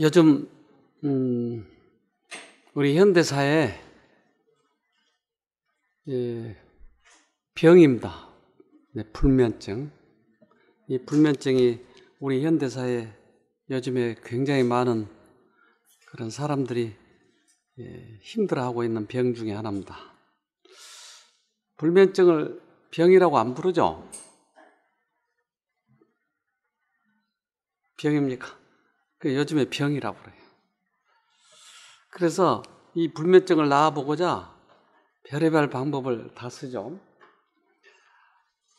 요즘 음, 우리 현대사에 예, 병입니다. 네, 불면증. 이 불면증이 우리 현대사에 요즘에 굉장히 많은 그런 사람들이 예, 힘들어하고 있는 병 중에 하나입니다. 불면증을 병이라고 안 부르죠? 병입니까? 그 요즘에 병이라고 그래요. 그래서 이 불면증을 나아보고자 별의별 방법을 다 쓰죠.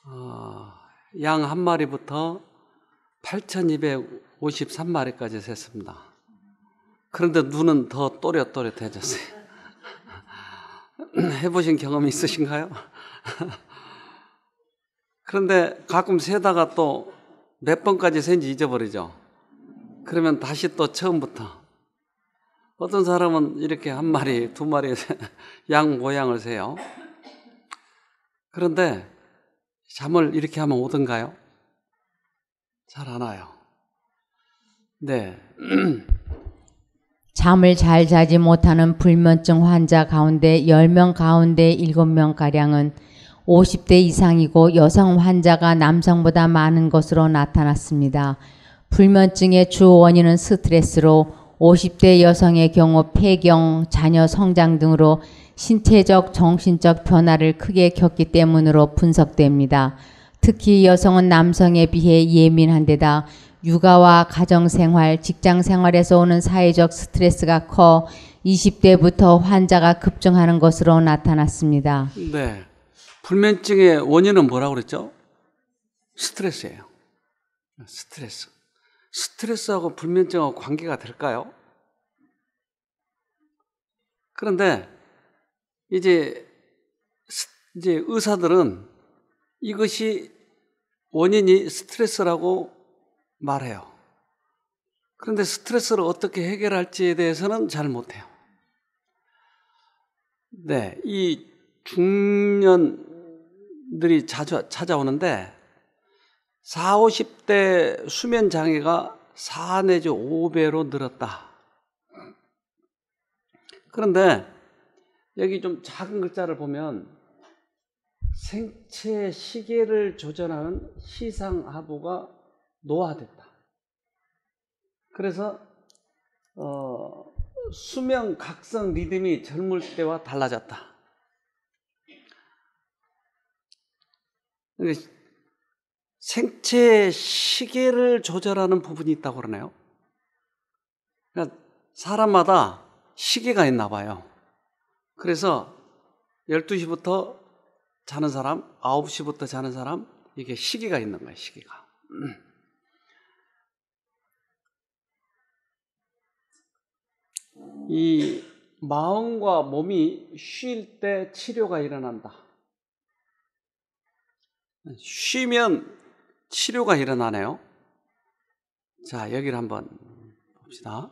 어, 양한 마리부터 8,253마리까지 셌습니다. 그런데 눈은 더 또렷또렷해졌어요. 해보신 경험이 있으신가요? 그런데 가끔 세다가 또 몇 번까지 센지 잊어버리죠. 그러면 다시 또 처음부터. 어떤 사람은 이렇게 한 마리, 두 마리 양 모양을 세요. 그런데 잠을 이렇게 하면 오던가요? 잘 안 와요. 네. 잠을 잘 자지 못하는 불면증 환자 가운데 10명 가운데 7명 가량은 50대 이상이고 여성 환자가 남성보다 많은 것으로 나타났습니다. 불면증의 주 원인은 스트레스로 50대 여성의 경우 폐경, 자녀 성장 등으로 신체적, 정신적 변화를 크게 겪기 때문으로 분석됩니다. 특히 여성은 남성에 비해 예민한 데다 육아와 가정생활, 직장생활에서 오는 사회적 스트레스가 커 20대부터 환자가 급증하는 것으로 나타났습니다. 네. 불면증의 원인은 뭐라고 그랬죠? 스트레스예요. 스트레스. 스트레스하고 불면증하고 관계가 될까요? 그런데 이제 이제 의사들은 이것이 원인이 스트레스라고 말해요. 그런데 스트레스를 어떻게 해결할지에 대해서는 잘 못해요. 네, 이 중년들이 자주 찾아오는데 4, 50대 수면 장애가 4 내지 5배로 늘었다. 그런데 여기 좀 작은 글자를 보면 생체 시계를 조절하는 시상하부가 노화됐다. 그래서 어, 수면 각성 리듬이 젊을 때와 달라졌다. 생체 시계를 조절하는 부분이 있다고 그러네요. 그러니까 사람마다 시계가 있나 봐요. 그래서 12시부터 자는 사람, 9시부터 자는 사람, 이게 시계가 있는 거예요, 시계가. 이 마음과 몸이 쉴 때 치료가 일어난다. 쉬면 치료가 일어나네요. 자, 여기를 한번 봅시다.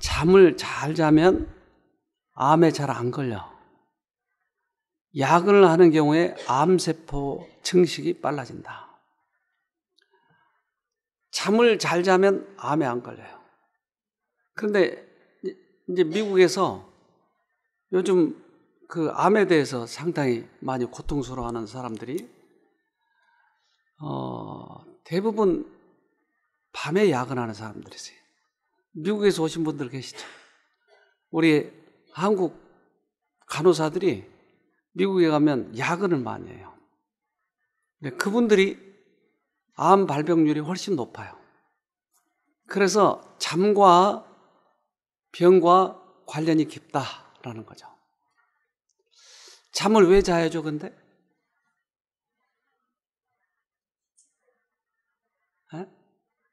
잠을 잘 자면 암에 잘 안 걸려. 약을 하는 경우에 암세포 증식이 빨라진다. 잠을 잘 자면 암에 안 걸려요. 그런데 이제 미국에서 요즘 그 암에 대해서 상당히 많이 고통스러워하는 사람들이 어, 대부분 밤에 야근하는 사람들이세요. 미국에서 오신 분들 계시죠? 우리 한국 간호사들이 미국에 가면 야근을 많이 해요. 근데 그분들이 암 발병률이 훨씬 높아요. 그래서 잠과 병과 관련이 깊다라는 거죠. 잠을 왜 자야죠, 근데?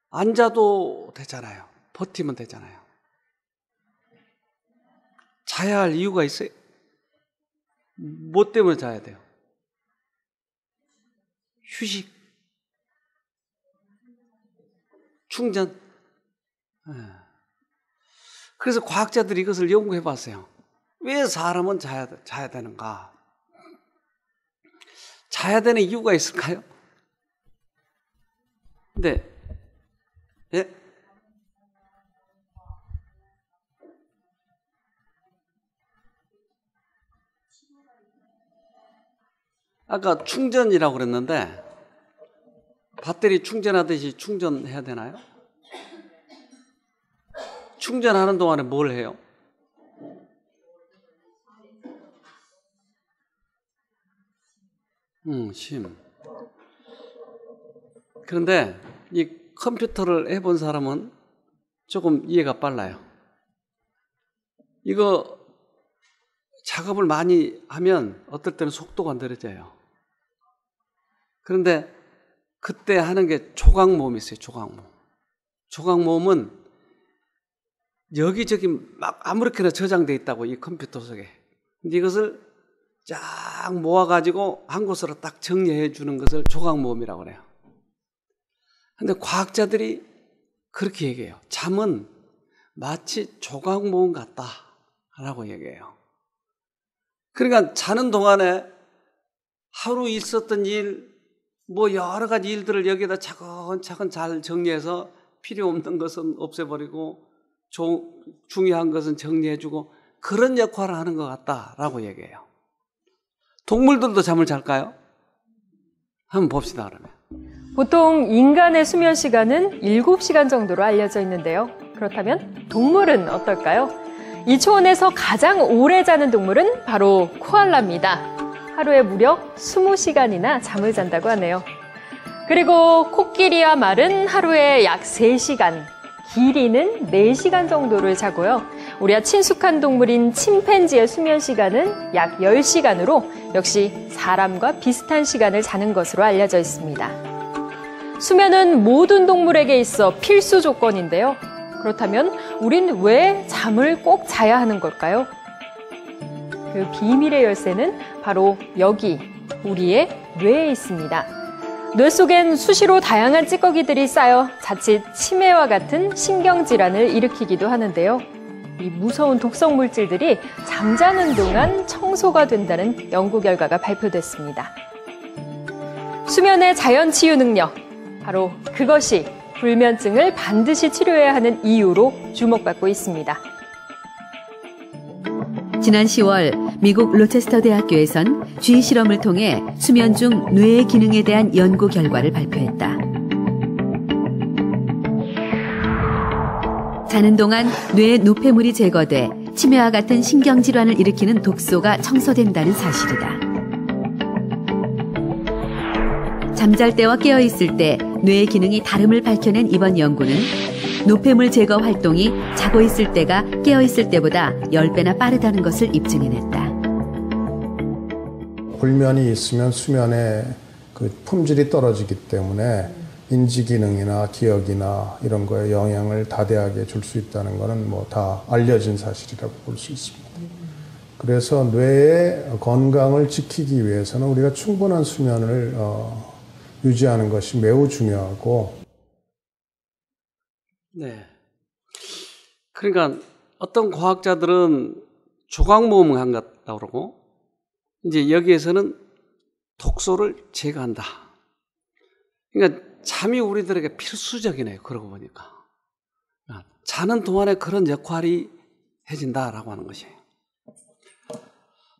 앉아도 되잖아요. 버티면 되잖아요. 자야 할 이유가 있어요? 뭐 때문에 자야 돼요? 휴식, 충전. 예. 그래서 과학자들이 이것을 연구해 봤어요. 왜 사람은 자야, 자야 되는가? 자야 되는 이유가 있을까요? 근데 네. 예? 아까 충전이라고 그랬는데 배터리 충전하듯이 충전해야 되나요? 충전하는 동안에 뭘 해요? 음, 심. 그런데 이 컴퓨터를 해본 사람은 조금 이해가 빨라요. 이거 작업을 많이 하면 어떨 때는 속도가 느려져요. 그런데 그때 하는 게 조각모음이 있어요, 조각모음. 조각모음은 여기저기 막 아무렇게나 저장돼 있다고 이 컴퓨터 속에. 근데 이것을 쫙 모아가지고 한 곳으로 딱 정리해 주는 것을 조각모음이라고 그래요. 근데 과학자들이 그렇게 얘기해요. 잠은 마치 조각 모음 같다라고 얘기해요. 그러니까 자는 동안에 하루 있었던 일, 뭐 여러 가지 일들을 여기다 차근차근 잘 정리해서 필요 없는 것은 없애버리고 조, 중요한 것은 정리해주고 그런 역할을 하는 것 같다라고 얘기해요. 동물들도 잠을 잘까요? 한번 봅시다 그러면. 보통 인간의 수면 시간은 7시간 정도로 알려져 있는데요. 그렇다면 동물은 어떨까요? 이 초원에서 가장 오래 자는 동물은 바로 코알라입니다. 하루에 무려 20시간이나 잠을 잔다고 하네요. 그리고 코끼리와 말은 하루에 약 3시간, 길이는 4시간 정도를 자고요. 우리와 친숙한 동물인 침팬지의 수면 시간은 약 10시간으로 역시 사람과 비슷한 시간을 자는 것으로 알려져 있습니다. 수면은 모든 동물에게 있어 필수 조건인데요. 그렇다면 우린 왜 잠을 꼭 자야 하는 걸까요? 그 비밀의 열쇠는 바로 여기 우리의 뇌에 있습니다. 뇌 속엔 수시로 다양한 찌꺼기들이 쌓여 자칫 치매와 같은 신경질환을 일으키기도 하는데요. 이 무서운 독성 물질들이 잠자는 동안 청소가 된다는 연구 결과가 발표됐습니다. 수면의 자연 치유 능력. 바로 그것이 불면증을 반드시 치료해야 하는 이유로 주목받고 있습니다. 지난 10월 미국 로체스터 대학교에선 쥐 실험을 통해 수면 중 뇌의 기능에 대한 연구 결과를 발표했다. 자는 동안 뇌의 노폐물이 제거돼 치매와 같은 신경질환을 일으키는 독소가 청소된다는 사실이다. 잠잘 때와 깨어있을 때 뇌의 기능이 다름을 밝혀낸 이번 연구는 노폐물 제거 활동이 자고 있을 때가 깨어 있을 때보다 10배나 빠르다는 것을 입증해냈다. 불면이 있으면 수면의 그 품질이 떨어지기 때문에 인지 기능이나 기억이나 이런 거에 영향을 다대하게 줄 수 있다는 것은 뭐다 알려진 사실이라고 볼 수 있습니다. 그래서 뇌의 건강을 지키기 위해서는 우리가 충분한 수면을 어, 유지하는 것이 매우 중요하고 네. 그러니까 어떤 과학자들은 조각 모음을한 같다 그러고 이제 여기에서는 독소를 제거한다. 그러니까 잠이 우리들에게 필수적이네요. 그러고 보니까 아, 자는 동안에 그런 역할이 해진다라고 하는 것이에요.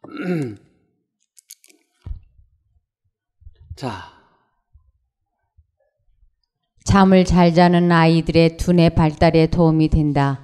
자. 잠을 잘 자는 아이들의 두뇌 발달에 도움이 된다.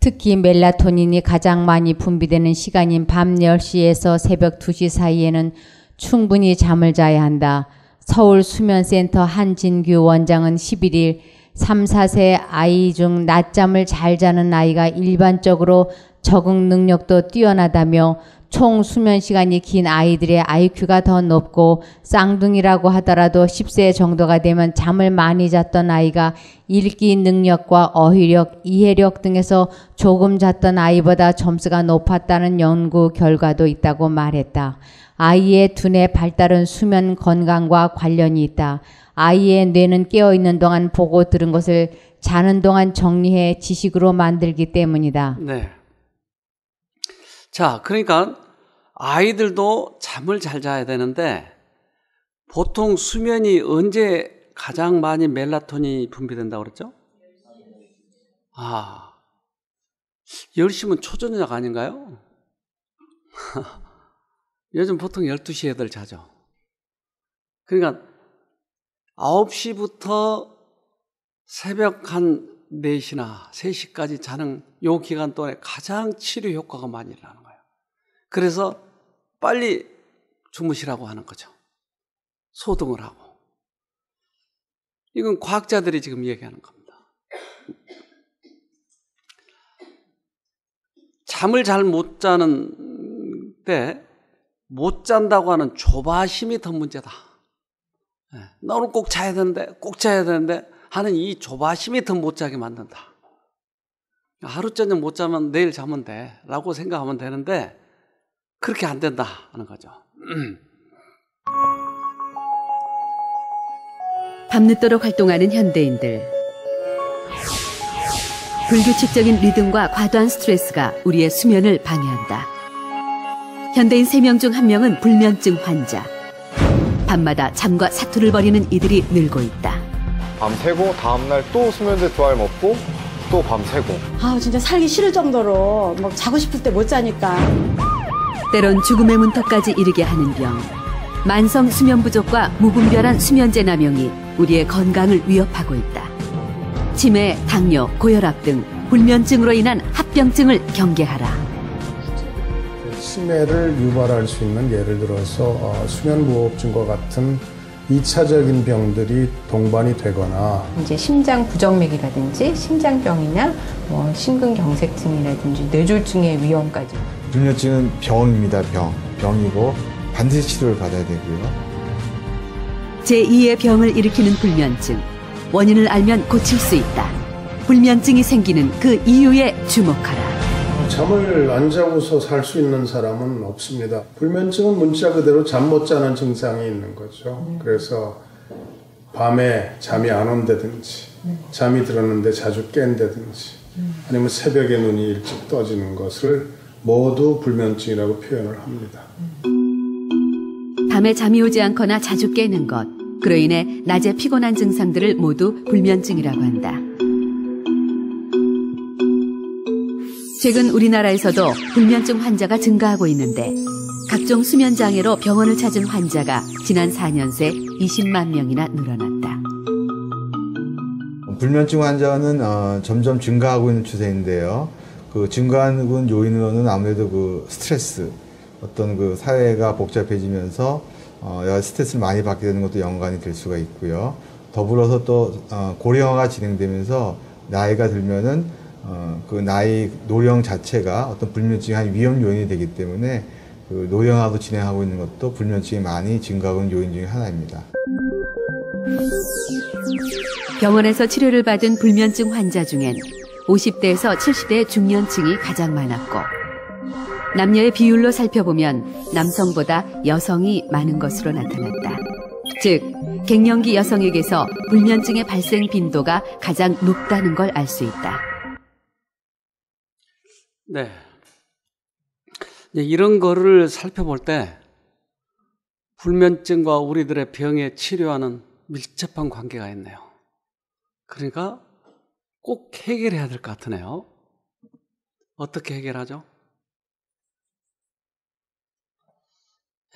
특히 멜라토닌이 가장 많이 분비되는 시간인 밤 10시에서 새벽 2시 사이에는 충분히 잠을 자야 한다. 서울수면센터 한진규 원장은 11일 3, 4세 아이 중 낮잠을 잘 자는 아이가 일반적으로 적응 능력도 뛰어나다며 총 수면 시간이 긴 아이들의 IQ가 더 높고 쌍둥이라고 하더라도 10세 정도가 되면 잠을 많이 잤던 아이가 읽기 능력과 어휘력, 이해력 등에서 조금 잤던 아이보다 점수가 높았다는 연구 결과도 있다고 말했다. 아이의 두뇌 발달은 수면 건강과 관련이 있다. 아이의 뇌는 깨어있는 동안 보고 들은 것을 자는 동안 정리해 지식으로 만들기 때문이다. 네. 자, 그러니까 아이들도 잠을 잘 자야 되는데 보통 수면이 언제 가장 많이 멜라토닌이 분비된다고 그랬죠? 아, 10시면 초저녁 아닌가요? 요즘 보통 12시 애들 자죠. 그러니까 9시부터 새벽 한 4시나 3시까지 자는 요 기간 동안에 가장 치료 효과가 많이 일어나는 거예요. 그래서 빨리 주무시라고 하는 거죠. 소등을 하고. 이건 과학자들이 지금 얘기하는 겁니다. 잠을 잘 못 자는 때, 못 잔다고 하는 조바심이 더 문제다. 네. 나 오늘 꼭 자야 되는데, 꼭 자야 되는데 하는 이 조바심이 더 못 자게 만든다. 하루 전에 못 자면 내일 자면 돼. 라고 생각하면 되는데, 그렇게 안 된다. 하는 거죠. 밤늦도록 활동하는 현대인들. 불규칙적인 리듬과 과도한 스트레스가 우리의 수면을 방해한다. 현대인 3명 중 1명은 불면증 환자. 밤마다 잠과 사투를 벌이는 이들이 늘고 있다. 밤새고 다음날 또 수면제 두알 먹고 또 밤새고 아 진짜 살기 싫을 정도로 막 뭐 자고 싶을 때 못 자니까 때론 죽음의 문턱까지 이르게 하는 병 만성 수면 부족과 무분별한 수면제 남용이 우리의 건강을 위협하고 있다 치매, 당뇨, 고혈압 등 불면증으로 인한 합병증을 경계하라 치매를 유발할 수 있는 예를 들어서 어, 수면무호흡증과 같은 2차적인 병들이 동반이 되거나 이제 심장 부정맥이라든지 심장병이나 뭐 심근경색증이라든지 뇌졸중의 위험까지 불면증은 병입니다 병 병이고 반드시 치료를 받아야 되고요 제2의 병을 일으키는 불면증 원인을 알면 고칠 수 있다 불면증이 생기는 그 이유에 주목하라 잠을 안 자고서 살 수 있는 사람은 없습니다. 불면증은 문자 그대로 잠 못 자는 증상이 있는 거죠. 네. 그래서 밤에 잠이 안 온다든지, 네. 잠이 들었는데 자주 깬다든지, 네. 아니면 새벽에 눈이 일찍 떠지는 것을 모두 불면증이라고 표현을 합니다. 음. 밤에 잠이 오지 않거나 자주 깨는 것, 그로 인해 낮에 피곤한 증상들을 모두 불면증이라고 한다. 최근 우리나라에서도 불면증 환자가 증가하고 있는데 각종 수면 장애로 병원을 찾은 환자가 지난 4년 새 20만 명이나 늘어났다. 불면증 환자는 어, 점점 증가하고 있는 추세인데요. 그 증가하는 요인으로는 아무래도 그 스트레스, 어떤 그 사회가 복잡해지면서 어, 여러 스트레스를 많이 받게 되는 것도 연관이 될 수가 있고요. 더불어서 또 어, 고령화가 진행되면서 나이가 들면은 어, 그 나이 노령 자체가 어떤 불면증의 위험 요인이 되기 때문에 그 노령화로 진행하고 있는 것도 불면증이 많이 증가하는 요인 중의 하나입니다. 병원에서 치료를 받은 불면증 환자 중엔 50대에서 70대 중년층이 가장 많았고 남녀의 비율로 살펴보면 남성보다 여성이 많은 것으로 나타났다. 즉, 갱년기 여성에게서 불면증의 발생 빈도가 가장 높다는 걸 알 수 있다. 네. 이런 거를 살펴볼 때 불면증과 우리들의 병에 치료하는 밀접한 관계가 있네요. 그러니까 꼭 해결해야 될 것 같으네요. 어떻게 해결하죠?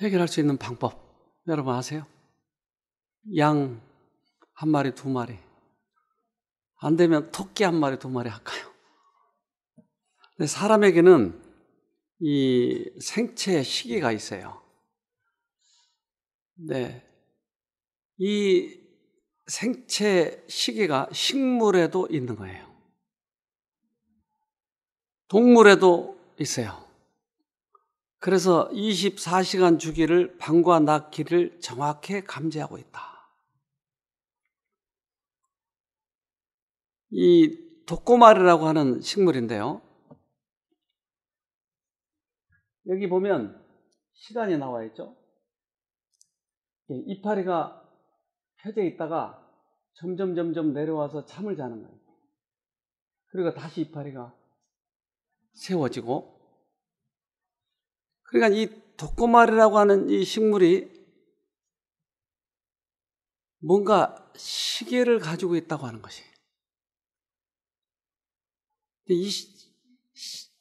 해결할 수 있는 방법 여러분 아세요? 양 한 마리 두 마리 안 되면 토끼 한 마리 두 마리 할까요? 근데 사람에게는 이 생체 시기가 있어요. 네. 이 생체 시기가 식물에도 있는 거예요. 동물에도 있어요. 그래서 24시간 주기를 방과낮기를 정확히 감지하고 있다. 이 독고말이라고 하는 식물인데요. 여기 보면 시간이 나와 있죠. 예, 이파리가 펴져 있다가 점점 점점 내려와서 잠을 자는 거예요. 그리고 그러니까 다시 이파리가 세워지고 그러니까 이 독고말이라고 하는 이 식물이 뭔가 시계를 가지고 있다고 하는 것이. 에이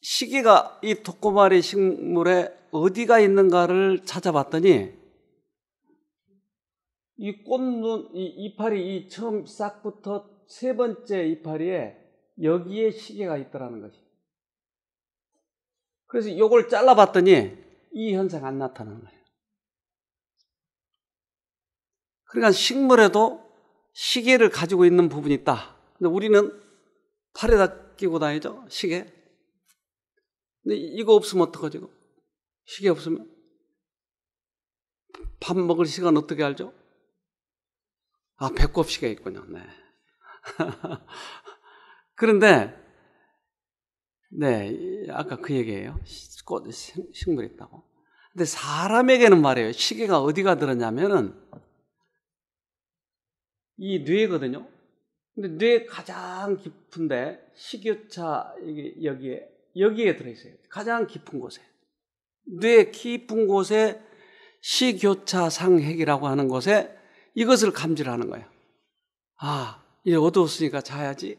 시기가 이 독고마리 식물에 어디가 있는가를 찾아봤더니 이 꽃눈 이 이파리 이 처음 싹부터 세 번째 이파리에 여기에 시계가 있더라는 것이. 그래서 이걸 잘라봤더니 이 현상 안 나타나는 거예요. 그러니까 식물에도 시계를 가지고 있는 부분이 있다. 근데 우리는 팔에다 끼고 다니죠 시계. 근데 이거 없으면 어떡하죠? 시계 없으면? 밥 먹을 시간 어떻게 알죠? 아, 배꼽 시계 있군요. 네. 그런데, 네, 아까 그 얘기예요. 꽃, 식물 이 있다고. 근데 사람에게는 말이에요. 시계가 어디가 들었냐면은, 이 뇌거든요. 근데 뇌 가장 깊은데 식교차 여기에 여기에 들어있어요. 가장 깊은 곳에. 뇌 깊은 곳에 시교차 상핵이라고 하는 곳에 이것을 감지하는 거예요. 아, 이제 어두웠으니까 자야지.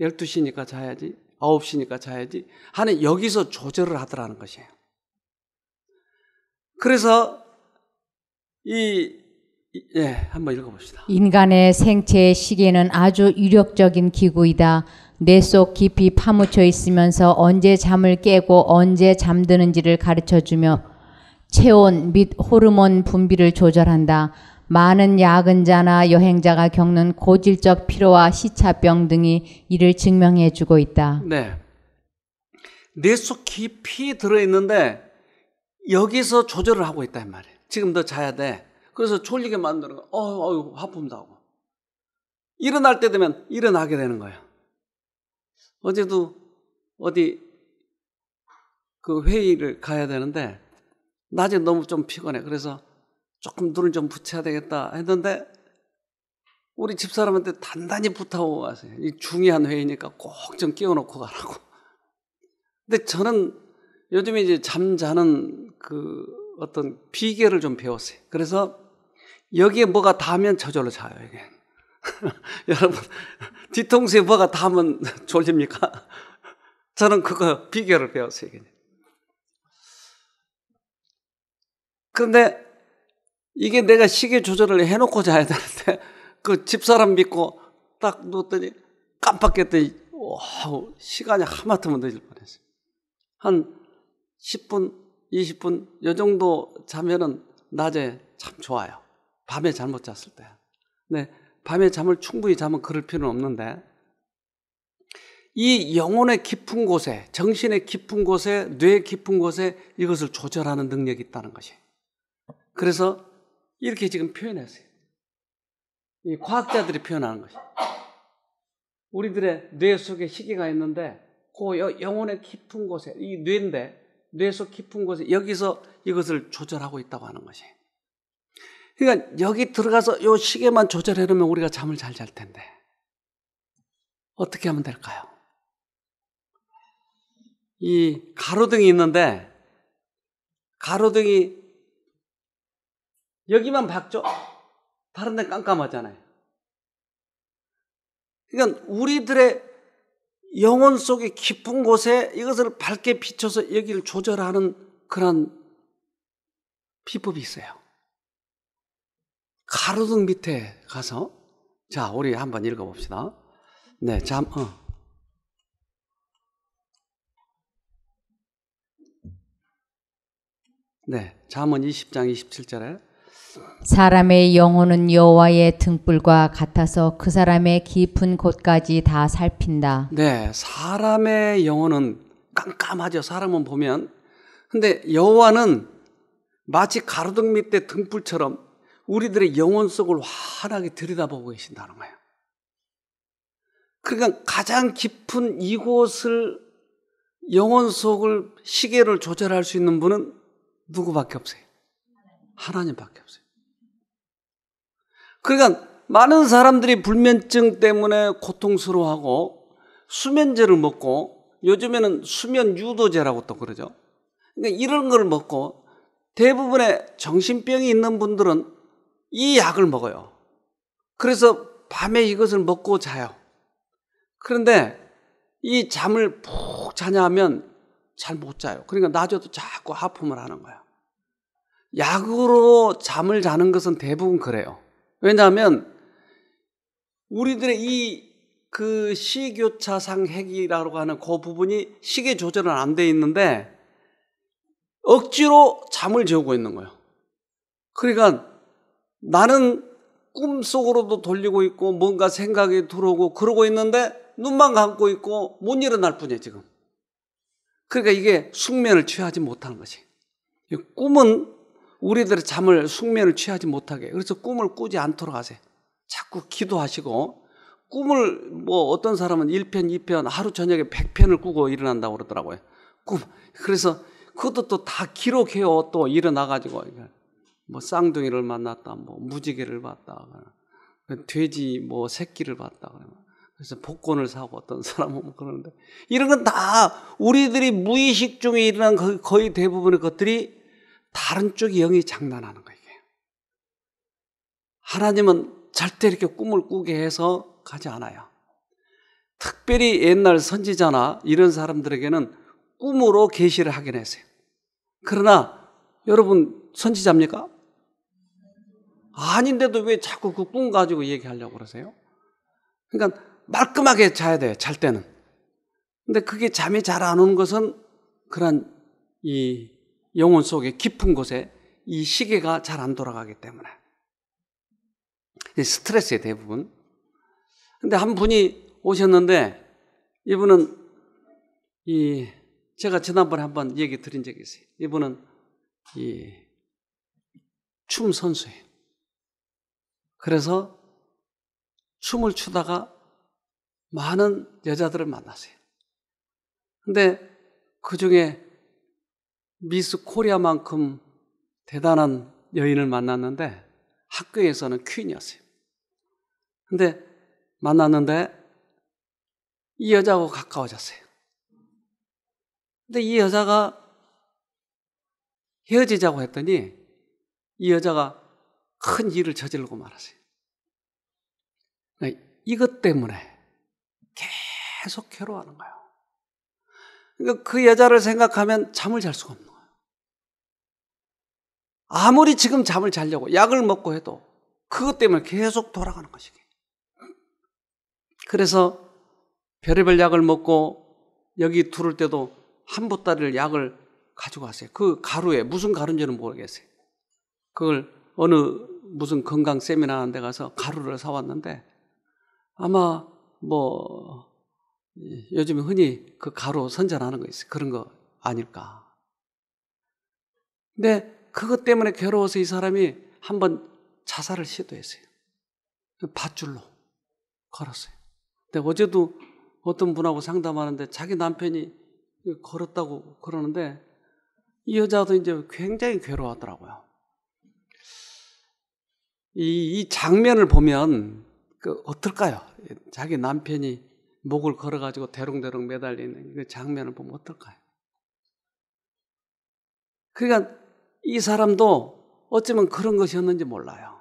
12시니까 자야지. 9시니까 자야지. 하는 여기서 조절을 하더라는 것이에요. 그래서 이 예, 한번 읽어봅시다. 인간의 생체 시계는 아주 유력적인 기구이다. 내속 깊이 파묻혀 있으면서 언제 잠을 깨고 언제 잠드는지를 가르쳐 주며 체온 및 호르몬 분비를 조절한다. 많은 야근자나 여행자가 겪는 고질적 피로와 시차병 등이 이를 증명해 주고 있다. 네. 뇌 속 깊이 들어있는데 여기서 조절을 하고 있단 말이에요. 지금 더 자야 돼. 그래서 졸리게 만드는 거, 어휴, 어휴, 화품다고 일어날 때 되면 일어나게 되는 거예요. 어제도 어디 그 회의를 가야 되는데 낮에 너무 좀 피곤해. 그래서 조금 눈을 좀 붙여야 되겠다 했는데 우리 집사람한테 단단히 붙탁하고 가세요. 이 중요한 회의니까 꼭 좀 끼워놓고 가라고. 근데 저는 요즘에 이제 잠자는 그 어떤 비계를좀 배웠어요. 그래서 여기에 뭐가 닿으면 저절로 자요, 이게. 여러분, 뒤통수에 뭐가 닿으면 졸립니까? 저는 그거 비교를 배웠어요. 그런데 이게 내가 시계 조절을 해놓고 자야 되는데 그 집사람 믿고 딱놓더니 깜빡했더니 와우 시간이 하마터면 늦을 뻔했어요. 한 10분, 20분 요 정도 자면은 낮에 참 좋아요. 밤에 잘못 잤을 때. 네, 밤에 잠을 충분히 자면 그럴 필요는 없는데 이 영혼의 깊은 곳에, 정신의 깊은 곳에, 뇌의 깊은 곳에 이것을 조절하는 능력이 있다는 것이. 그래서 이렇게 지금 표현했어요. 이 과학자들이 표현하는 것이. 우리들의 뇌 속에 시계가 있는데, 그 영혼의 깊은 곳에, 이 뇌인데, 뇌 속 깊은 곳에 여기서 이것을 조절하고 있다고 하는 것이에요. 그러니까 여기 들어가서 요 시계만 조절해 놓으면 우리가 잠을 잘 잘 텐데. 어떻게 하면 될까요? 이 가로등이 있는데 가로등이 여기만 밝죠? 다른 데 깜깜하잖아요. 그러니까 우리들의 영혼 속의 깊은 곳에 이것을 밝게 비춰서 여기를 조절하는 그런 비법이 있어요. 가로등 밑에 가서 자 우리 한번 읽어봅시다. 네, 잠 어. 네, 잠언 20장 27절에 사람의 영혼은 여호와의 등불과 같아서 그 사람의 깊은 곳까지 다 살핀다. 네, 사람의 영혼은 깜깜하죠. 사람은 보면 근데 여호와는 마치 가로등 밑에 등불처럼 우리들의 영혼 속을 환하게 들여다보고 계신다는 거예요. 그러니까 가장 깊은 이곳을 영혼 속을 시계를 조절할 수 있는 분은 누구밖에 없어요. 하나님밖에 없어요. 그러니까 많은 사람들이 불면증 때문에 고통스러워하고 수면제를 먹고 요즘에는 수면 유도제라고 또 그러죠. 그러니까 이런 걸 먹고 대부분의 정신병이 있는 분들은 이 약을 먹어요. 그래서 밤에 이것을 먹고 자요. 그런데 이 잠을 푹 자냐 하면 잘 못 자요. 그러니까 낮에도 자꾸 하품을 하는 거예요 약으로 잠을 자는 것은 대부분 그래요. 왜냐하면 우리들의 이 그 시교차상 핵이라고 하는 그 부분이 시계 조절은 안 돼 있는데 억지로 잠을 재우고 있는 거예요. 그러니까 나는 꿈속으로도 돌리고 있고 뭔가 생각이 들어오고 그러고 있는데 눈만 감고 있고 못 일어날 뿐이야 지금. 그러니까 이게 숙면을 취하지 못하는 것이. 꿈은 우리들의 잠을 숙면을 취하지 못하게. 그래서 꿈을 꾸지 않도록 하세요. 자꾸 기도하시고 꿈을 뭐 어떤 사람은 1편, 2편, 하루 저녁에 100편을 꾸고 일어난다고 그러더라고요. 꿈. 그래서 그것도 또 다 기록해요. 또 일어나 가지고. 뭐 쌍둥이를 만났다, 뭐 무지개를 봤다, 그 돼지 뭐 새끼를 봤다. 그래서 복권을 사고 어떤 사람은 뭐 그러는데 이런 건 다 우리들이 무의식 중에 일어난 거의 대부분의 것들이 다른 쪽이 영이 장난하는 거예요. 하나님은 절대 이렇게 꿈을 꾸게 해서 가지 않아요. 특별히 옛날 선지자나 이런 사람들에게는 꿈으로 계시를 하긴 했어요. 그러나 여러분 선지자입니까? 아닌데도 왜 자꾸 그 꿈 가지고 얘기하려고 그러세요? 그러니까 말끔하게 자야 돼요. 잘 때는. 근데 그게 잠이 잘 안 오는 것은 그런 이 영혼 속에 깊은 곳에 이 시계가 잘 안 돌아가기 때문에 스트레스의 대부분. 근데 한 분이 오셨는데 이분은 이 제가 지난번에 한번 얘기 드린 적이 있어요. 이분은 이 춤 선수예요. 그래서 춤을 추다가 많은 여자들을 만났어요. 근데 그 중에 미스 코리아만큼 대단한 여인을 만났는데 학교에서는 퀸이었어요. 근데 만났는데 이 여자하고 가까워졌어요. 근데 이 여자가 헤어지자고 했더니 이 여자가 큰 일을 저지르고 말았어요. 그러니까 이것 때문에 계속 괴로워하는 거예요. 그러니까 그 여자를 생각하면 잠을 잘 수가 없는 거예요. 아무리 지금 잠을 자려고 약을 먹고 해도 그것 때문에 계속 돌아가는 것이에요. 그래서 별의별 약을 먹고 여기 두를 때도 한 보따리를 약을 가지고 왔어요. 그 가루에 무슨 가루인지는 모르겠어요. 그걸 어느 무슨 건강 세미나 하는 데 가서 가루를 사왔는데 아마 뭐 요즘 흔히 그 가루 선전하는 거 있어요. 그런 거 아닐까. 근데 그것 때문에 괴로워서 이 사람이 한번 자살을 시도했어요. 밧줄로 걸었어요. 근데 어제도 어떤 분하고 상담하는데 자기 남편이 걸었다고 그러는데 이 여자도 이제 굉장히 괴로워하더라고요. 이, 이 장면을 보면 그 어떨까요? 자기 남편이 목을 걸어가지고 대롱대롱 매달리는 그 장면을 보면 어떨까요? 그러니까 이 사람도 어쩌면 그런 것이었는지 몰라요.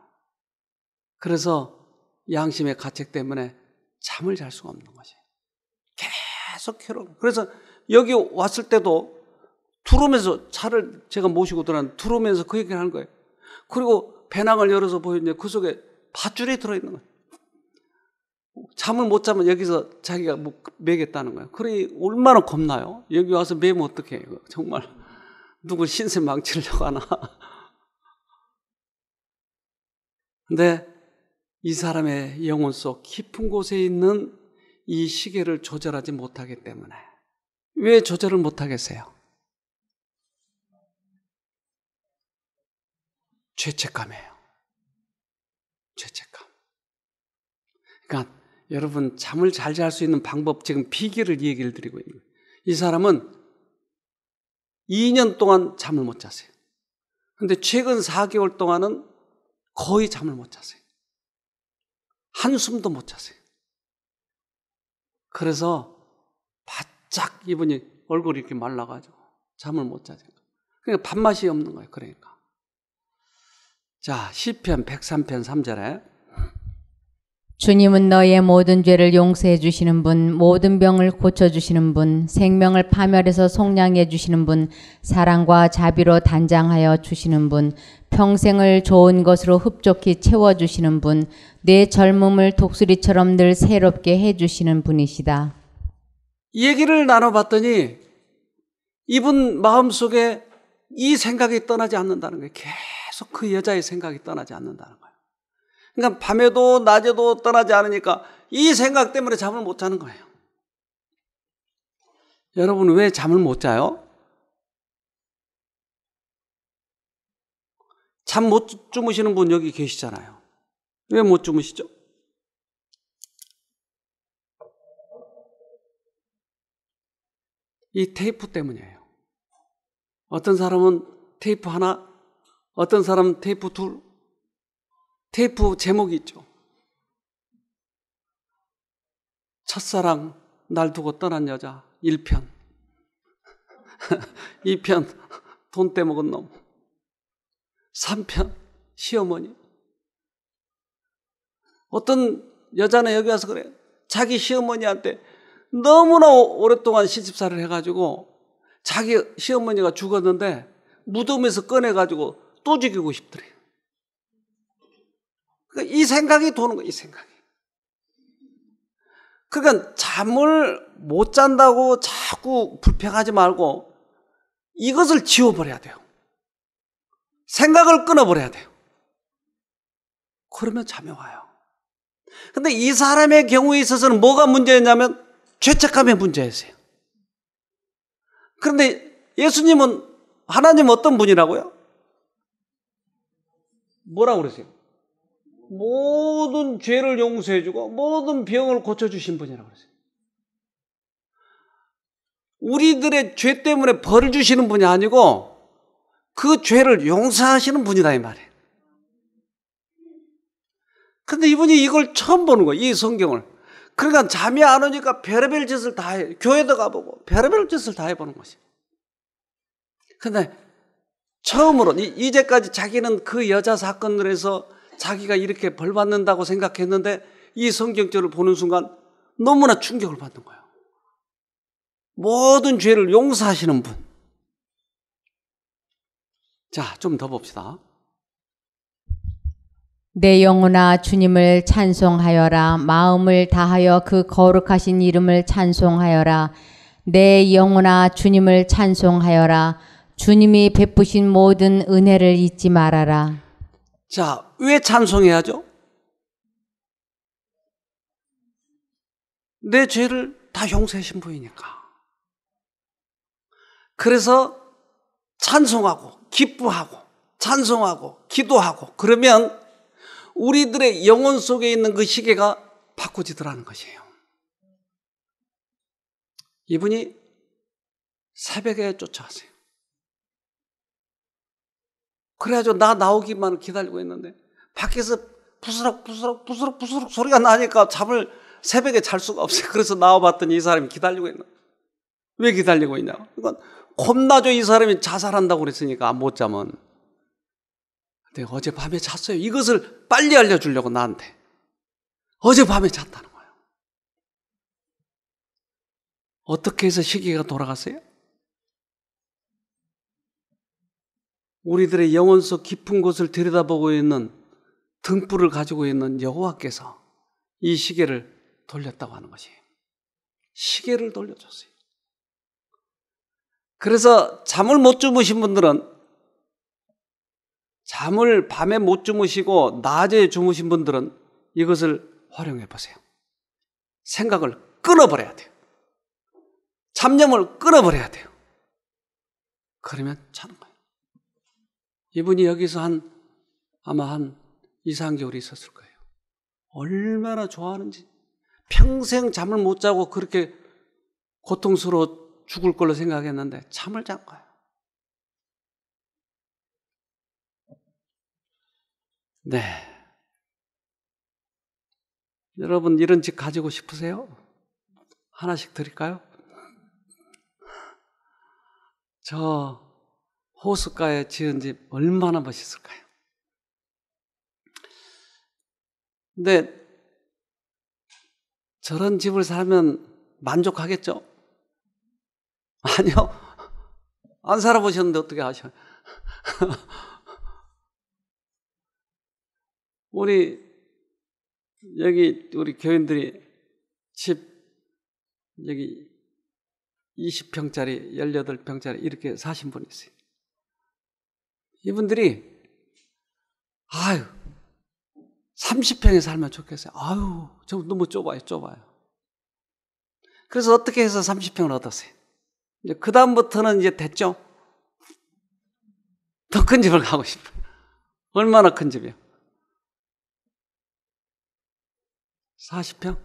그래서 양심의 가책 때문에 잠을 잘 수가 없는 것이에요. 계속 괴로워. 그래서 여기 왔을 때도 들어오면서 차를 제가 모시고 들어왔는데 들어오면서 그 얘기를 하는 거예요. 그리고 배낭을 열어서 보이는데그 속에 밧줄이 들어있는 거예요. 잠을 못 자면 여기서 자기가 뭐 매겠다는 거예요. 그러니 얼마나 겁나요? 여기 와서 매면 어떻게 해요? 정말 누굴 신세 망치려고 하나. 근데 이 사람의 영혼 속 깊은 곳에 있는 이 시계를 조절하지 못하기 때문에 왜 조절을 못하겠어요? 죄책감이에요. 죄책감. 그러니까 여러분 잠을 잘 잘 수 있는 방법 지금 비결을 얘기를 드리고 있는 거예요. 이 사람은 2년 동안 잠을 못자세요 근데 최근 4개월 동안은 거의 잠을 못자세요 한숨도 못자세요 그래서 바짝 이분이 얼굴이 이렇게 말라가지고 잠을 못자세요 그러니까 밥맛이 없는 거예요. 그러니까. 자, 시편 103편 3절에 주님은 너의 모든 죄를 용서해 주시는 분, 모든 병을 고쳐 주시는 분, 생명을 파멸해서 속량해 주시는 분, 사랑과 자비로 단장하여 주시는 분, 평생을 좋은 것으로 흡족히 채워 주시는 분, 내 젊음을 독수리처럼 늘 새롭게 해 주시는 분이시다. 얘기를 나눠봤더니 이분 마음속에 이 생각이 떠나지 않는다는 거예요. 계속 그 여자의 생각이 떠나지 않는다는 거예요. 그러니까 밤에도 낮에도 떠나지 않으니까 이 생각 때문에 잠을 못 자는 거예요. 여러분 왜 잠을 못 자요? 잠 못 주무시는 분 여기 계시잖아요. 왜 못 주무시죠? 이 테이프 때문이에요. 어떤 사람은 테이프 하나 어떤 사람 테이프 둘, 테이프 제목이 있죠. 첫사랑 날 두고 떠난 여자 1편 2편 돈 떼먹은 놈 3편 시어머니 어떤 여자는 여기 와서 그래 자기 시어머니한테 너무나 오랫동안 시집살을 해가지고 자기 시어머니가 죽었는데 무덤에서 꺼내가지고 또 죽이고 싶더래요. 그러니까 이 생각이 도는 거예요, 이 생각이. 그러니까 잠을 못 잔다고 자꾸 불평하지 말고 이것을 지워버려야 돼요. 생각을 끊어버려야 돼요. 그러면 잠이 와요. 근데 이 사람의 경우에 있어서는 뭐가 문제였냐면 죄책감의 문제였어요. 그런데 예수님은 하나님 어떤 분이라고요? 뭐라고 그랬어요? 모든 죄를 용서해주고 모든 병을 고쳐주신 분이라고 그랬어요. 우리들의 죄 때문에 벌을 주시는 분이 아니고 그 죄를 용서하시는 분이다 이 말이에요. 그런데 이분이 이걸 처음 보는 거예요. 이 성경을. 그러니까 잠이 안 오니까 별의별 짓을 다 해. 교회도 가보고 별의별 짓을 다 해보는 것이에요. 근데 처음으로 이제까지 자기는 그 여자 사건을 해서 자기가 이렇게 벌 받는다고 생각했는데 이 성경절을 보는 순간 너무나 충격을 받는 거예요. 모든 죄를 용서하시는 분. 자, 좀 더 봅시다. 내 영혼아 주님을 찬송하여라 마음을 다하여 그 거룩하신 이름을 찬송하여라 내 영혼아 주님을 찬송하여라 주님이 베푸신 모든 은혜를 잊지 말아라. 자, 왜 찬송해야죠? 내 죄를 다 용서해 신부이니까. 그래서 찬송하고 기뻐하고 찬송하고 기도하고 그러면 우리들의 영혼 속에 있는 그 시계가 바꿔지더라는 것이에요. 이분이 새벽에 쫓아왔어요. 그래가지고 나 나오기만 기다리고 있는데 밖에서 부스럭 부스럭 부스럭 부스럭 소리가 나니까 잠을 새벽에 잘 수가 없어요. 그래서 나와봤더니 이 사람이 기다리고 있는. 왜 기다리고 있냐? 그러니 겁나죠. 이 사람이 자살한다고 그랬으니까 못 자면. 근데 어젯밤에 잤어요. 이것을 빨리 알려주려고 나한테. 어젯밤에 잤다는 거예요. 어떻게 해서 시계가 돌아갔어요? 우리들의 영혼 속 깊은 곳을 들여다보고 있는 등불을 가지고 있는 여호와께서 이 시계를 돌렸다고 하는 것이에요. 시계를 돌려줬어요. 그래서 잠을 못 주무신 분들은 잠을 밤에 못 주무시고 낮에 주무신 분들은 이것을 활용해 보세요. 생각을 끊어버려야 돼요. 잡념을 끊어버려야 돼요. 그러면 자는 거예요. 이분이 여기서 한 아마 한 2, 3개월 있었을 거예요. 얼마나 좋아하는지. 평생 잠을 못 자고 그렇게 고통스러워 죽을 걸로 생각했는데 잠을 잔 거예요. 네. 여러분, 이런 집 가지고 싶으세요? 하나씩 드릴까요? 저, 호숫가에 지은 집 얼마나 멋있을까요? 근데 저런 집을 살면 만족하겠죠? 아니요. 안 살아보셨는데 어떻게 아셔요? 우리, 여기, 우리 교인들이 집, 여기 20평짜리, 18평짜리 이렇게 사신 분이 있어요. 이분들이 아유 30평에 살면 좋겠어요. 아유 저 너무 좁아요, 좁아요. 그래서 어떻게 해서 30평을 얻었어요. 이제 그 다음부터는 이제 됐죠. 더 큰 집을 가고 싶어요. 얼마나 큰 집이요? 40평?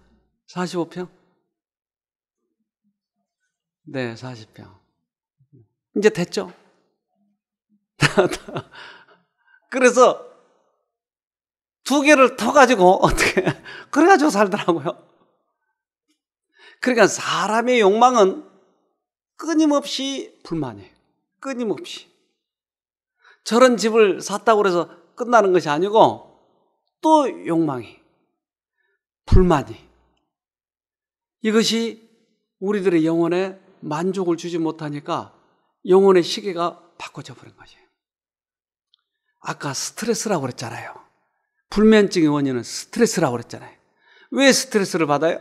45평? 네, 40평. 이제 됐죠? 그래서 두 개를 터가지고 어떻게, 그래가지고 살더라고요. 그러니까 사람의 욕망은 끊임없이 불만이에요. 끊임없이. 저런 집을 샀다고 해서 끝나는 것이 아니고 또 욕망이, 불만이. 이것이 우리들의 영혼에 만족을 주지 못하니까 영혼의 시계가 바꿔져 버린 거죠. 아까 스트레스라고 그랬잖아요. 불면증의 원인은 스트레스라고 그랬잖아요. 왜 스트레스를 받아요?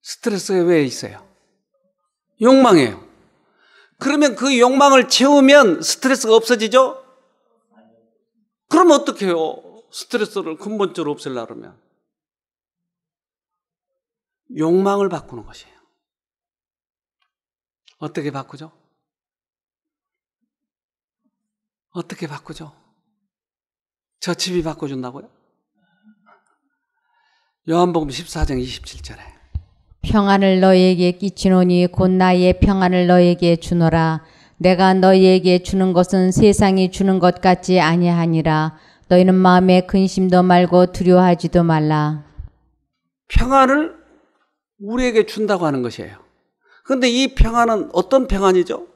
스트레스에 왜 있어요? 욕망이에요. 그러면 그 욕망을 채우면 스트레스가 없어지죠? 그럼 어떻게 해요? 스트레스를 근본적으로 없앨라그러면 욕망을 바꾸는 것이에요. 어떻게 바꾸죠? 어떻게 바꾸죠? 저 집이 바꿔준다고요? 요한복음 14장 27절에 평안을 너희에게 끼치노니 곧 나의 평안을 너희에게 주노라 내가 너희에게 주는 것은 세상이 주는 것 같지 아니하니라 너희는 마음에 근심도 말고 두려워하지도 말라 평안을 우리에게 준다고 하는 것이에요. 그데이 평안은 어떤 평안이죠?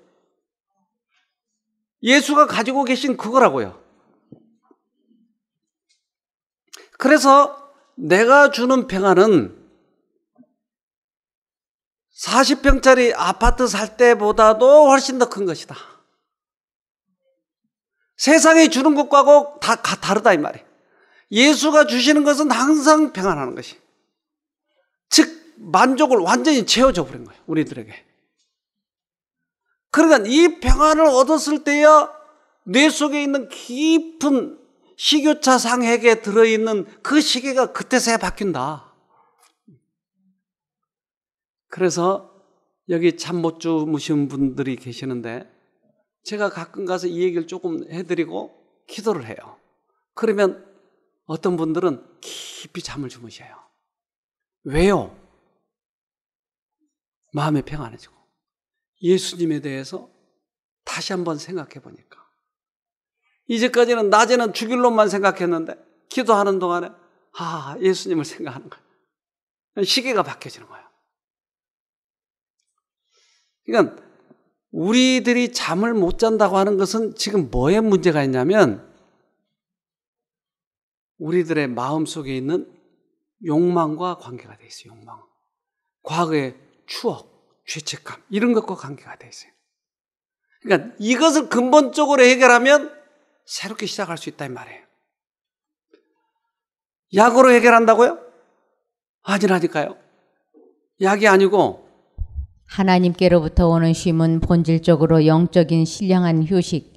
예수가 가지고 계신 그거라고요. 그래서 내가 주는 평안은 40평짜리 아파트 살 때보다도 훨씬 더 큰 것이다. 세상이 주는 것과고 다 다르다 이 말이에요. 예수가 주시는 것은 항상 평안하는 것이. 즉 만족을 완전히 채워줘 버린 거예요. 우리들에게. 그러니까 이 평안을 얻었을 때야 뇌 속에 있는 깊은 식교차 상핵에 들어있는 그 시계가 그때서야 바뀐다. 그래서 여기 잠 못 주무신 분들이 계시는데 제가 가끔 가서 이 얘기를 조금 해드리고 기도를 해요. 그러면 어떤 분들은 깊이 잠을 주무셔요. 왜요? 마음이 평안해지고. 예수님에 대해서 다시 한 번 생각해 보니까 이제까지는 낮에는 죽일 놈만 생각했는데 기도하는 동안에 아 예수님을 생각하는 거예요. 시계가 바뀌어지는 거예요. 그러니까 우리들이 잠을 못 잔다고 하는 것은 지금 뭐에 문제가 있냐면 우리들의 마음 속에 있는 욕망과 관계가 돼 있어요. 욕망, 과거의 추억, 죄책감 이런 것과 관계가 돼 있어요. 그러니까 이것을 근본적으로 해결하면 새롭게 시작할 수 있다 이 말이에요. 약으로 해결한다고요? 아니라니까요. 약이 아니고 하나님께로부터 오는 쉼은 본질적으로 영적인 신령한 휴식,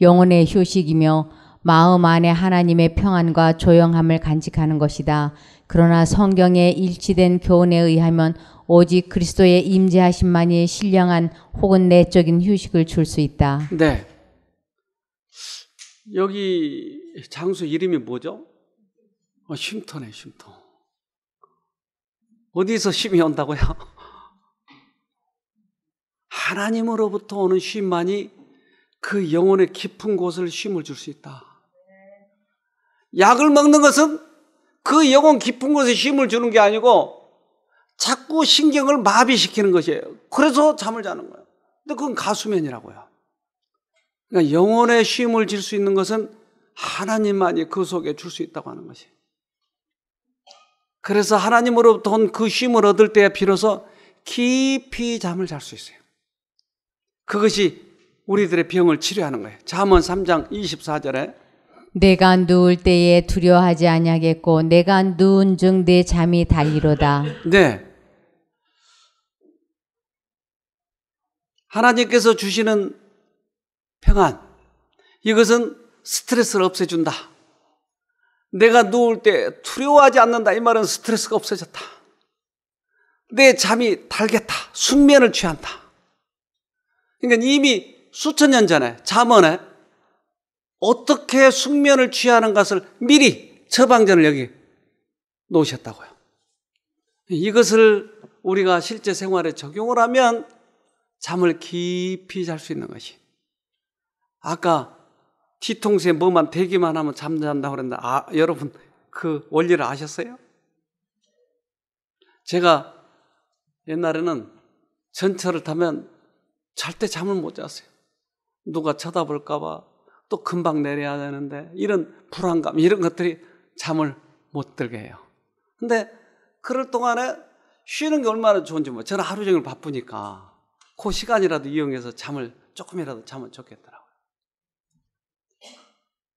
영혼의 휴식이며 마음 안에 하나님의 평안과 조용함을 간직하는 것이다. 그러나 성경의 일치된 교훈에 의하면 오직 그리스도의 임재하심만이 신령한 혹은 내적인 휴식을 줄 수 있다. 네. 여기 장소 이름이 뭐죠? 어, 쉼터네, 쉼터. 어디서 쉼이 온다고요? 하나님으로부터 오는 쉼만이 그 영혼의 깊은 곳을 쉼을 줄 수 있다. 약을 먹는 것은 그 영혼 깊은 곳에 힘을 주는 게 아니고 자꾸 신경을 마비시키는 것이에요. 그래서 잠을 자는 거예요. 근데 그건 가수면이라고요. 그러니까 영혼에 쉼을 질 수 있는 것은 하나님만이 그 속에 줄 수 있다고 하는 것이. 에요 그래서 하나님으로부터 온 그 쉼을 얻을 때에 비로소 깊이 잠을 잘 수 있어요. 그것이 우리들의 병을 치료하는 거예요. 잠언 3장 24절에 내가 누울 때에 두려워하지 아니하겠고 내가 누운 중 내 잠이 달리로다. 네. 하나님께서 주시는 평안 이것은 스트레스를 없애준다. 내가 누울 때 두려워하지 않는다. 이 말은 스트레스가 없어졌다. 내 잠이 달겠다. 숙면을 취한다. 그러니까 이미 수천 년 전에 잠언에 어떻게 숙면을 취하는 것을 미리 처방전을 여기 놓으셨다고요. 이것을 우리가 실제 생활에 적용을 하면 잠을 깊이 잘 수 있는 것이. 아까 뒤통수에 뭐만 대기만 하면 잠잔다고 그랬는데, 아, 여러분, 그 원리를 아셨어요? 제가 옛날에는 전철을 타면 절대 잠을 못 잤어요. 누가 쳐다볼까봐 또 금방 내려야 되는데 이런 불안감 이런 것들이 잠을 못 들게 해요. 근데 그럴 동안에 쉬는 게 얼마나 좋은지 뭐 저는 하루 종일 바쁘니까 그 시간이라도 이용해서 잠을 조금이라도 자면 좋겠더라고요.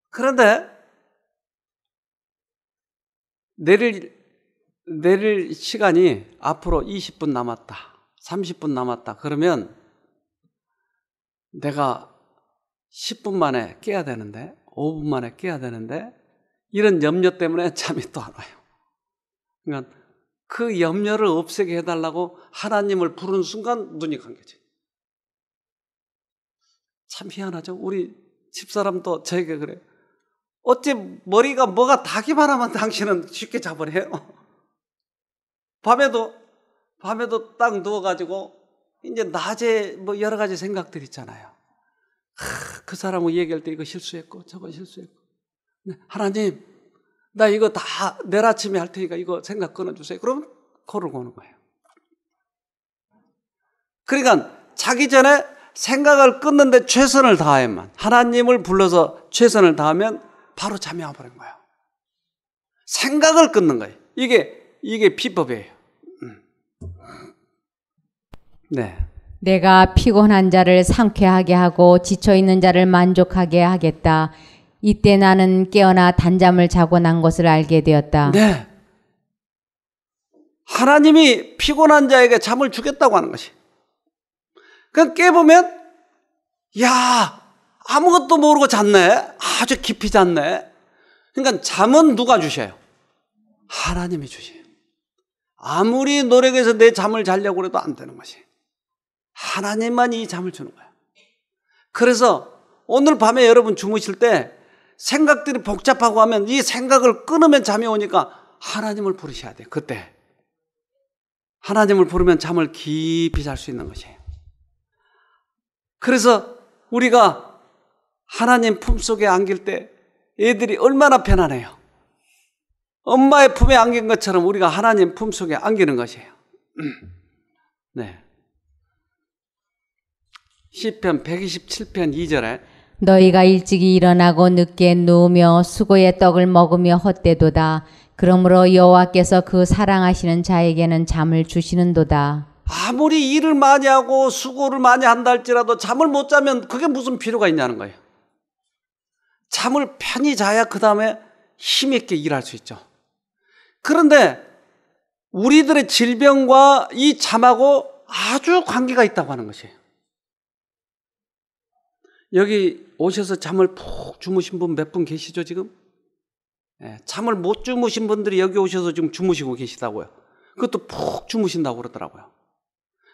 그런데 내릴 내릴 시간이 앞으로 20분 남았다. 30분 남았다. 그러면 내가 10분 만에 깨야 되는데, 5분 만에 깨야 되는데, 이런 염려 때문에 잠이 또 안 와요. 그러니까 그 염려를 없애게 해달라고 하나님을 부르 순간 눈이 감겨져요. 참 희한하죠? 우리 집사람도 저에게 그래요. 어째 머리가 뭐가 닿기만 하면 당신은 쉽게 잡으래요? 밤에도, 밤에도 딱 누워가지고, 이제 낮에 뭐 여러 가지 생각들 있잖아요. 그 사람하고 얘기할 때 이거 실수했고 저거 실수했고 네, 하나님 나 이거 다 내일 아침에 할 테니까 이거 생각 끊어주세요. 그러면 코를 고는 거예요. 그러니까 자기 전에 생각을 끊는데 최선을 다하면 하나님을 불러서 최선을 다하면 바로 잠이 와버린 거예요. 생각을 끊는 거예요. 이게 이게 비법이에요. 음. 네. 내가 피곤한 자를 상쾌하게 하고 지쳐 있는 자를 만족하게 하겠다. 이때 나는 깨어나 단잠을 자고 난 것을 알게 되었다. 네. 하나님이 피곤한 자에게 잠을 주겠다고 하는 것이. 그 깨보면, 야, 아무것도 모르고 잤네. 아주 깊이 잤네. 그러니까 잠은 누가 주셔요? 하나님이 주셔요. 아무리 노력해서 내 잠을 자려고 해도 안 되는 것이. 하나님만 이 잠을 주는 거야. 그래서 오늘 밤에 여러분 주무실 때 생각들이 복잡하고 하면 이 생각을 끊으면 잠이 오니까 하나님을 부르셔야 돼. 그때. 하나님을 부르면 잠을 깊이 잘 수 있는 것이에요. 그래서 우리가 하나님 품속에 안길 때 애들이 얼마나 편안해요. 엄마의 품에 안긴 것처럼 우리가 하나님 품속에 안기는 것이에요. 네. 시편 127편 2절에 너희가 일찍이 일어나고 늦게 누우며 수고의 떡을 먹으며 헛되도다. 그러므로 여호와께서 그 사랑하시는 자에게는 잠을 주시는도다. 아무리 일을 많이 하고 수고를 많이 한다 할지라도 잠을 못 자면 그게 무슨 필요가 있냐는 거예요. 잠을 편히 자야 그 다음에 힘있게 일할 수 있죠. 그런데 우리들의 질병과 이 잠하고 아주 관계가 있다고 하는 것이에요. 여기 오셔서 잠을 푹 주무신 분 몇 분 계시죠, 지금? 예, 잠을 못 주무신 분들이 여기 오셔서 지금 주무시고 계시다고요. 그것도 푹 주무신다고 그러더라고요.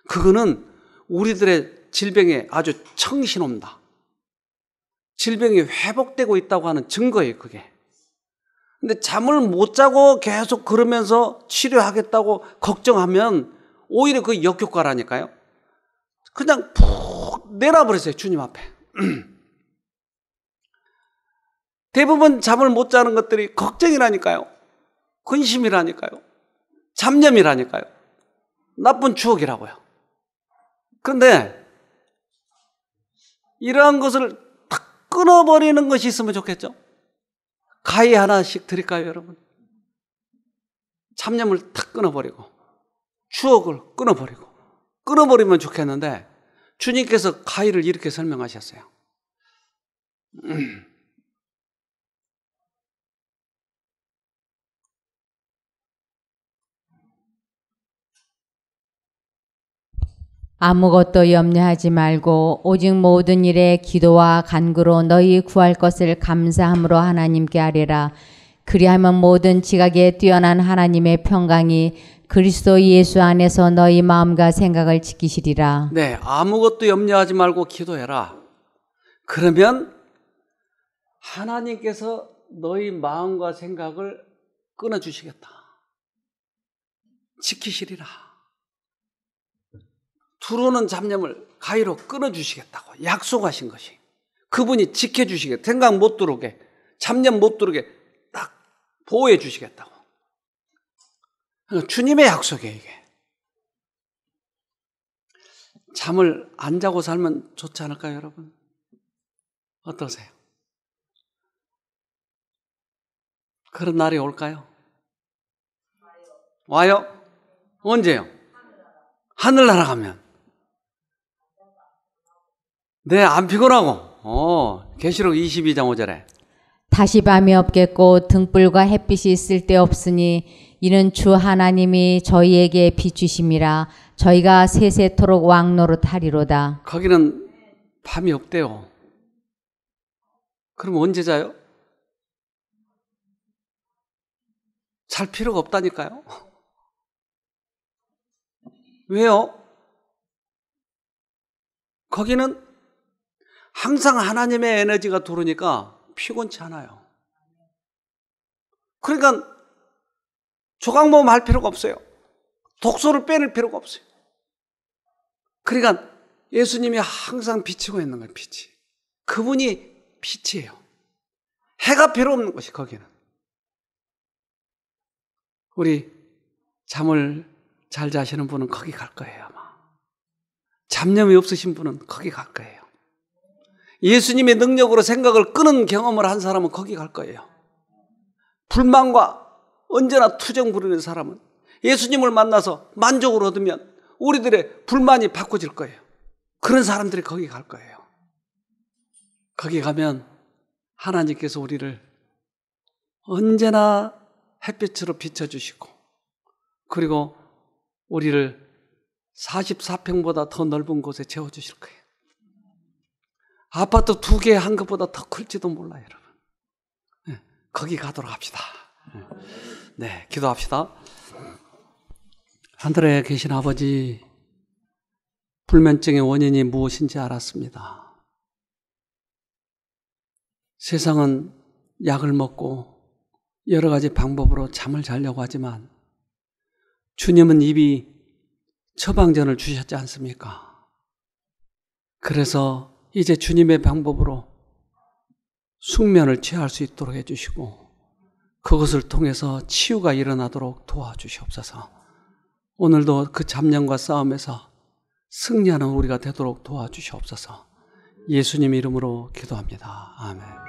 그거는 우리들의 질병에 아주 청신옵니다. 질병이 회복되고 있다고 하는 증거예요, 그게. 근데 잠을 못 자고 계속 그러면서 치료하겠다고 걱정하면 오히려 그 역효과라니까요. 그냥 푹 내놔버렸어요, 주님 앞에. 대부분 잠을 못 자는 것들이 걱정이라니까요. 근심이라니까요. 잡념이라니까요. 나쁜 추억이라고요. 그런데 이러한 것을 탁 끊어버리는 것이 있으면 좋겠죠. 가위 하나씩 드릴까요, 여러분? 잡념을탁 끊어버리고 추억을 끊어버리고 끊어버리면 좋겠는데 주님께서 가이를 이렇게 설명하셨어요. 아무것도 염려하지 말고 오직 모든 일에 기도와 간구로 너희 구할 것을 감사함으로 하나님께 아뢰라. 그리하면 모든 지각에 뛰어난 하나님의 평강이 그리스도 예수 안에서 너희 마음과 생각을 지키시리라. 네, 아무것도 염려하지 말고 기도해라. 그러면 하나님께서 너희 마음과 생각을 끊어 주시겠다. 지키시리라. 두려는 잡념을 가위로 끊어 주시겠다고 약속하신 것이 그분이 지켜 주시겠다. 생각 못 들어오게 잡념 못 들어오게 딱 보호해 주시겠다고. 그 주님의 약속이에요, 이게. 잠을 안 자고 살면 좋지 않을까요, 여러분? 어떠세요? 그런 날이 올까요? 와요? 언제요? 하늘 날아가면. 네, 안 피곤하고. 어, 계시록 22장 5절에. 다시 밤이 없겠고 등불과 햇빛이 있을 때 없으니 이는 주 하나님이 저희에게 비추심이라 저희가 세세토록 왕노릇 하리로다. 거기는 밤이 없대요. 그럼 언제 자요? 잘 필요가 없다니까요. 왜요? 거기는 항상 하나님의 에너지가 들어니까 피곤치 않아요. 그러니까 조각 모음 할 필요가 없어요. 독소를 빼낼 필요가 없어요. 그러니까 예수님이 항상 비치고 있는 건 빛이. 그분이 빛이에요. 해가 필요 없는 것이 거기는. 우리 잠을 잘 자시는 분은 거기 갈 거예요, 아마. 잡념이 없으신 분은 거기 갈 거예요. 예수님의 능력으로 생각을 끄는 경험을 한 사람은 거기 갈 거예요. 불만과 언제나 투정 부르는 사람은 예수님을 만나서 만족을 얻으면 우리들의 불만이 바꿔질 거예요. 그런 사람들이 거기 갈 거예요. 거기 가면 하나님께서 우리를 언제나 햇빛으로 비춰주시고, 그리고 우리를 44평보다 더 넓은 곳에 재워주실 거예요. 아파트 두 개 한 것보다 더 클지도 몰라요, 여러분. 네, 거기 가도록 합시다. 예. 네, 기도합시다. 하늘에 계신 아버지, 불면증의 원인이 무엇인지 알았습니다. 세상은 약을 먹고 여러 가지 방법으로 잠을 자려고 하지만 주님은 입이 처방전을 주셨지 않습니까? 그래서 이제 주님의 방법으로 숙면을 취할 수 있도록 해주시고 그것을 통해서 치유가 일어나도록 도와주시옵소서. 오늘도 그 잡념과 싸움에서 승리하는 우리가 되도록 도와주시옵소서. 예수님 이름으로 기도합니다. 아멘.